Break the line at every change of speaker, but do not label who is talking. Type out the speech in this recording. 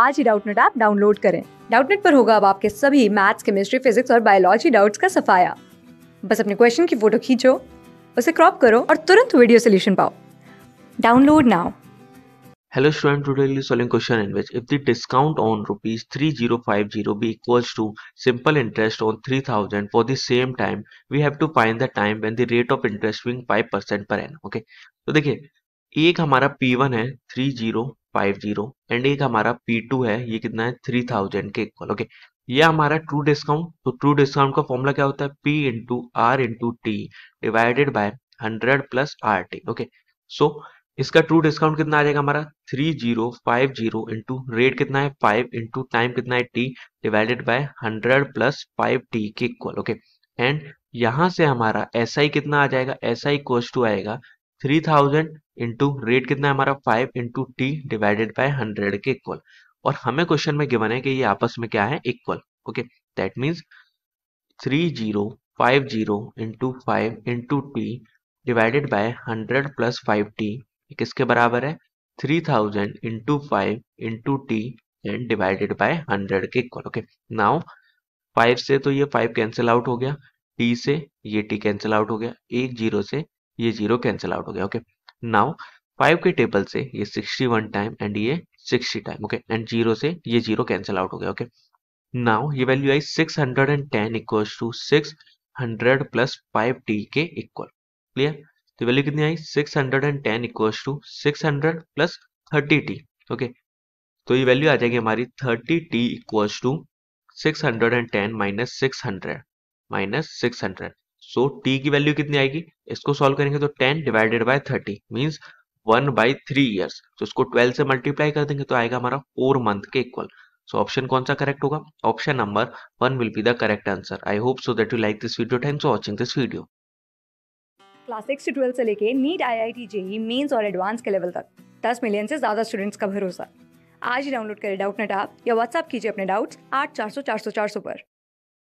आज ही Doubtnut app download करें डाउटनेट पर होगा अब आपके सभी मैथ्स केमिस्ट्री फिजिक्स और बायोलॉजी डाउट्स का सफाया बस अपने क्वेश्चन की फोटो खींचो उसे क्रॉप करो और तुरंत वीडियो सोल्यूशन पाओ download now
Hello student, today we will be solving question in which if the discount on rupees 3050 equals to simple interest on 3000 for the same time, we have to find the time when the rate of interest being 5% per annum. Okay, तो देखिए एक हमारा P1 है 30 five zero and एक हमारा P to है ये कितना है थ्री थाउजेंड के इक्वल ओके ये हमारा ट्रू डिस्काउंट तो ट्रू डिस्काउंट का फॉर्मूला क्या होता है P into R into T divided by hundred plus R T okay so इसका ट्रू डिस्काउंट कितना आ जाएगा हमारा three zero five zero into rate कितना है फाइव इंटू टाइम कितना है T divided by hundred plus five T के इक्वल ओके एंड यहां से हमारा एस SI कितना आ जाएगा एस आई कोस्ट टू आएगा थ्री थाउजेंड इंटू रेट कितना है हमारा five into T divided by hundred के इक्वल और हमें क्वेश्चन में गिवन है कि ये आपस में क्या है equal okay that means three zero five zero into five into T divided by hundred plus five T किसके बराबर है three thousand into five into T and divided by hundred के इक्वल ओके नाउ फाइव से तो ये five cancel out हो गया T से ये टी कैंसिल आउट हो गया एक जीरो से ये जीरो कैंसिल आउट हो गया ओके नाउ फाइव के टेबल से ये सिक्सटी वन टाइम एंड ये sixty time okay and zero से ये जीरो कैंसिल आउट हो गया ओके नाउ ये वैल्यू आई six hundred and ten equal to six hundred plus five T के इक्वल क्लियर तो वैल्यू कितनी आई six hundred and ten equal to six hundred plus thirty T okay तो ये वैल्यू आ जाएगी हमारी thirty T equal to six hundred and ten minus six hundred minus six hundred so so, t की value कितनी आएगी इसको solve करेंगे तो ten divided by thirty means one by three years तो इसको ट्वेल्व से मल्टीप्लाई कर देंगे तो आएगा हमारा फोर मंथ के इक्वल सो ऑप्शन कौन सा करेक्ट होगा option number one will be the correct answer I hope so that you like this video thanks for watching this video
class six से ट्वेल्थ से लेके NEET I I T JEE Mains और advance के level तक दस million से ज्यादा students का भरोसा आज ही डाउनलोड करें डाउट नेट आप या व्हाट्सअप कीजिए अपने डाउट्स आठ चार सौ चार सौ चार सौ पर